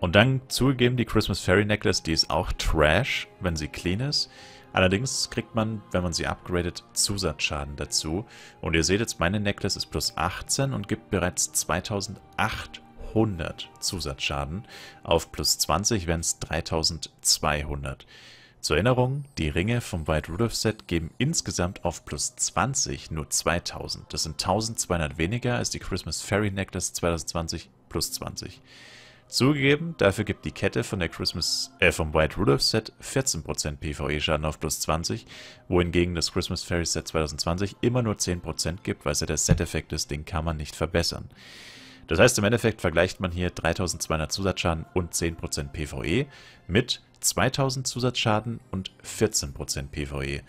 Und dann zugegeben, die Christmas Fairy Necklace, die ist auch Trash, wenn sie clean ist. Allerdings kriegt man, wenn man sie upgradet, Zusatzschaden dazu. Und ihr seht jetzt, meine Necklace ist plus 18 und gibt bereits 2800 Zusatzschaden. Auf plus 20 wären es 3200. Zur Erinnerung, die Ringe vom White Rudolph Set geben insgesamt auf plus 20 nur 2000. Das sind 1200 weniger als die Christmas Fairy Necklace 2020 plus 20. Zugegeben, dafür gibt die Kette von der Christmas, äh, vom White Rudolph Set 14% PvE-Schaden auf plus 20, wohingegen das Christmas Fairy Set 2020 immer nur 10% gibt, weil es ja der Set-Effekt ist, den kann man nicht verbessern. Das heißt, im Endeffekt vergleicht man hier 3200 Zusatzschaden und 10% PvE mit 2000 Zusatzschaden und 14% PvE.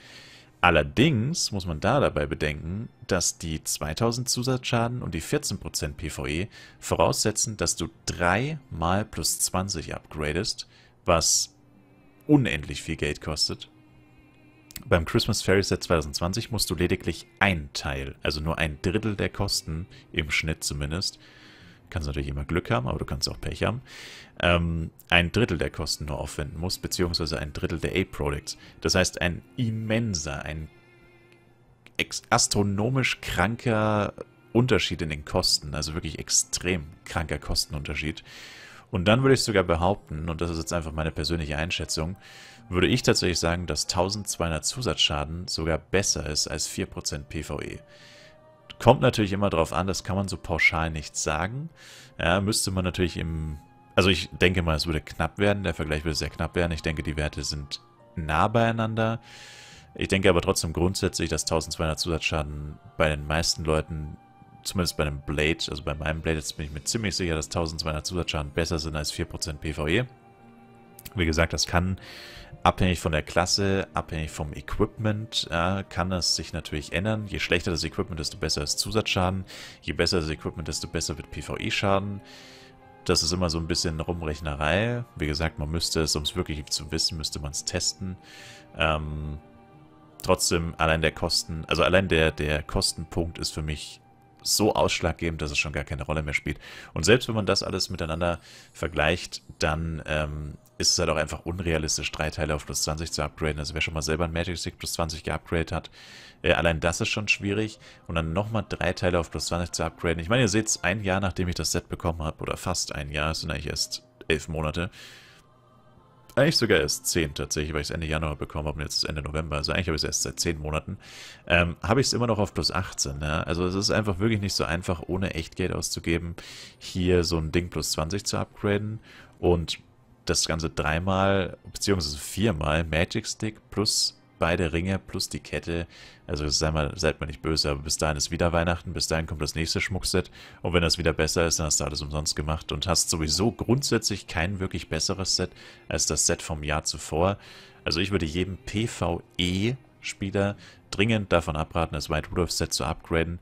Allerdings muss man da dabei bedenken, dass die 2000 Zusatzschaden und die 14% PvE voraussetzen, dass du 3 mal plus 20 upgradest, was unendlich viel Geld kostet. Beim Christmas Fairy Set 2020 musst du lediglich ein Teil, also nur ein Drittel der Kosten, im Schnitt zumindest, kannst natürlich immer Glück haben, aber du kannst auch Pech haben, ähm, ein Drittel der Kosten nur aufwenden muss, beziehungsweise ein Drittel der A-Products. Das heißt, ein immenser, ein astronomisch kranker Unterschied in den Kosten, also wirklich extrem kranker Kostenunterschied. Und dann würde ich sogar behaupten, und das ist jetzt einfach meine persönliche Einschätzung, würde ich tatsächlich sagen, dass 1200 Zusatzschaden sogar besser ist als 4% PvE. Kommt natürlich immer drauf an, das kann man so pauschal nicht sagen. Ja, müsste man natürlich im... Also ich denke mal, es würde knapp werden. Der Vergleich würde sehr knapp werden. Ich denke, die Werte sind nah beieinander. Ich denke aber trotzdem grundsätzlich, dass 1200 Zusatzschaden bei den meisten Leuten, zumindest bei einem Blade, also bei meinem Blade, jetzt bin ich mir ziemlich sicher, dass 1200 Zusatzschaden besser sind als 4% PvE wie gesagt, das kann abhängig von der Klasse, abhängig vom Equipment, äh, kann das sich natürlich ändern. Je schlechter das Equipment, desto besser ist Zusatzschaden. Je besser das Equipment, desto besser wird PvE-Schaden. Das ist immer so ein bisschen Rumrechnerei. Wie gesagt, man müsste es, um es wirklich zu wissen, müsste man es testen. Ähm, trotzdem, allein der Kosten, also allein der, der Kostenpunkt ist für mich so ausschlaggebend, dass es schon gar keine Rolle mehr spielt. Und selbst wenn man das alles miteinander vergleicht, dann ähm, ist es halt auch einfach unrealistisch, drei Teile auf plus 20 zu upgraden. Also wer schon mal selber ein Magic Stick plus 20 geupgradet hat, äh, allein das ist schon schwierig. Und dann nochmal drei Teile auf plus 20 zu upgraden. Ich meine, ihr seht es, ein Jahr nachdem ich das Set bekommen habe, oder fast ein Jahr, es sind eigentlich erst elf Monate, eigentlich sogar erst 10 tatsächlich, weil ich es Ende Januar bekommen habe und jetzt ist Ende November. Also eigentlich habe ich es erst seit 10 Monaten. Ähm, habe ich es immer noch auf plus 18. Ja? Also es ist einfach wirklich nicht so einfach, ohne echt Geld auszugeben, hier so ein Ding plus 20 zu upgraden. Und das Ganze dreimal, beziehungsweise viermal Magic Stick plus beide Ringe plus die Kette. Also sei mal, seid mal nicht böse, aber bis dahin ist wieder Weihnachten, bis dahin kommt das nächste Schmuckset. Und wenn das wieder besser ist, dann hast du alles umsonst gemacht und hast sowieso grundsätzlich kein wirklich besseres Set als das Set vom Jahr zuvor. Also ich würde jedem PvE-Spieler dringend davon abraten, das White Rudolph Set zu upgraden.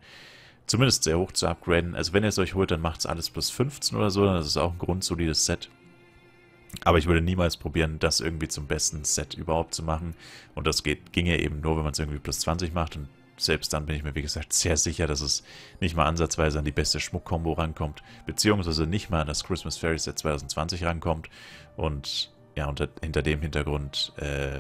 Zumindest sehr hoch zu upgraden. Also wenn ihr es euch holt, dann macht es alles plus 15 oder so, dann ist es auch ein grundsolides Set. Aber ich würde niemals probieren, das irgendwie zum besten Set überhaupt zu machen. Und das geht, ginge eben nur, wenn man es irgendwie plus 20 macht. Und selbst dann bin ich mir, wie gesagt, sehr sicher, dass es nicht mal ansatzweise an die beste Schmuckkombo rankommt. Beziehungsweise nicht mal an das Christmas Fairy Set 2020 rankommt. Und ja, unter, hinter dem Hintergrund äh,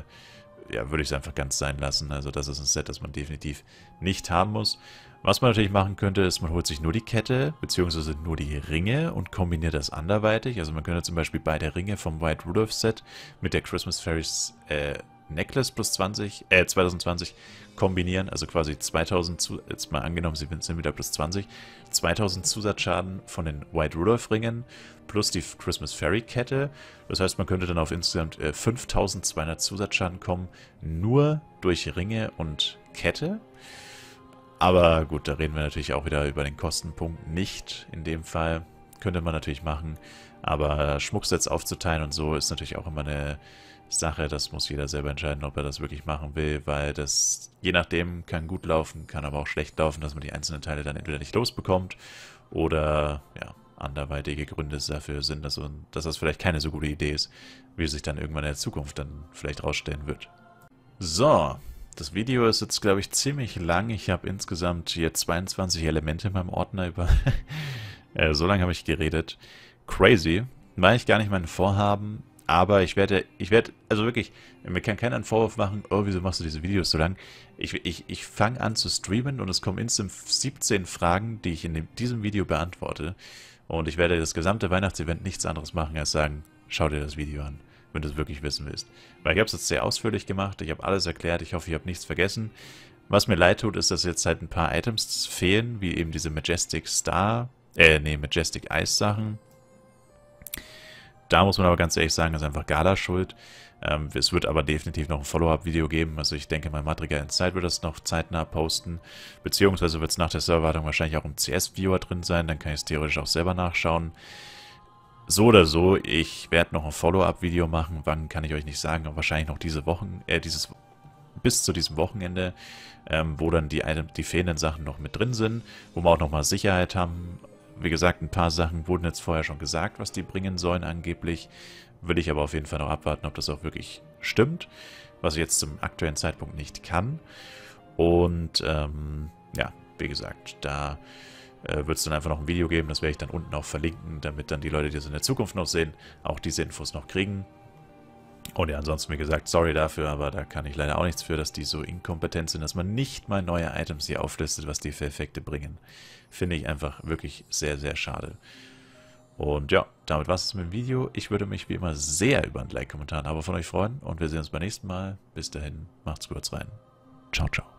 ja, würde ich es einfach ganz sein lassen. Also das ist ein Set, das man definitiv nicht haben muss. Was man natürlich machen könnte, ist, man holt sich nur die Kette bzw. nur die Ringe und kombiniert das anderweitig. Also man könnte zum Beispiel beide Ringe vom White Rudolph Set mit der Christmas Fairies äh, Necklace plus 20, äh, 2020 kombinieren, also quasi 2000, jetzt mal angenommen, sie sind wieder plus 20, 2000 Zusatzschaden von den White Rudolph Ringen plus die Christmas Fairy Kette. Das heißt, man könnte dann auf insgesamt äh, 5200 Zusatzschaden kommen, nur durch Ringe und Kette. Aber gut, da reden wir natürlich auch wieder über den Kostenpunkt nicht. In dem Fall könnte man natürlich machen. Aber Schmucksets aufzuteilen und so ist natürlich auch immer eine Sache. Das muss jeder selber entscheiden, ob er das wirklich machen will, weil das je nachdem kann gut laufen, kann aber auch schlecht laufen, dass man die einzelnen Teile dann entweder nicht losbekommt oder ja, anderweitige Gründe dafür sind, dass, dass das vielleicht keine so gute Idee ist, wie es sich dann irgendwann in der Zukunft dann vielleicht rausstellen wird. So, das Video ist jetzt, glaube ich, ziemlich lang. Ich habe insgesamt hier 22 Elemente in meinem Ordner über... äh, so lange habe ich geredet. Crazy. War ich gar nicht mein Vorhaben, aber ich werde, ich werde, also wirklich, mir kann keiner einen Vorwurf machen, oh, wieso machst du diese Videos so lang? Ich, ich, ich fange an zu streamen und es kommen insgesamt 17 Fragen, die ich in dem, diesem Video beantworte. Und ich werde das gesamte Weihnachtsevent nichts anderes machen, als sagen, schau dir das Video an wenn du es wirklich wissen willst. Weil ich habe es jetzt sehr ausführlich gemacht, ich habe alles erklärt, ich hoffe, ich habe nichts vergessen. Was mir leid tut, ist, dass jetzt halt ein paar Items fehlen, wie eben diese Majestic Star, äh, nee, Majestic Ice Sachen. Da muss man aber ganz ehrlich sagen, ist einfach Gala schuld. Ähm, es wird aber definitiv noch ein Follow-up-Video geben. Also ich denke, mein Madrigal Inside wird das noch zeitnah posten. Beziehungsweise wird es nach der Serverwartung wahrscheinlich auch im CS-Viewer drin sein. Dann kann ich es theoretisch auch selber nachschauen so oder so, ich werde noch ein Follow-up-Video machen. Wann kann ich euch nicht sagen, aber wahrscheinlich noch diese Wochen, äh, dieses bis zu diesem Wochenende, ähm, wo dann die, die fehlenden Sachen noch mit drin sind, wo wir auch nochmal Sicherheit haben. Wie gesagt, ein paar Sachen wurden jetzt vorher schon gesagt, was die bringen sollen angeblich. Will ich aber auf jeden Fall noch abwarten, ob das auch wirklich stimmt, was ich jetzt zum aktuellen Zeitpunkt nicht kann. Und ähm, ja, wie gesagt, da äh, wird es dann einfach noch ein Video geben, das werde ich dann unten auch verlinken, damit dann die Leute, die es in der Zukunft noch sehen, auch diese Infos noch kriegen. Und ja, ansonsten, wie gesagt, sorry dafür, aber da kann ich leider auch nichts für, dass die so inkompetent sind, dass man nicht mal neue Items hier auflistet, was die für Effekte bringen. Finde ich einfach wirklich sehr, sehr schade. Und ja, damit war es mit dem Video. Ich würde mich wie immer sehr über ein Like, Kommentar und Abo von euch freuen. Und wir sehen uns beim nächsten Mal. Bis dahin, macht's gut rein. Ciao, ciao.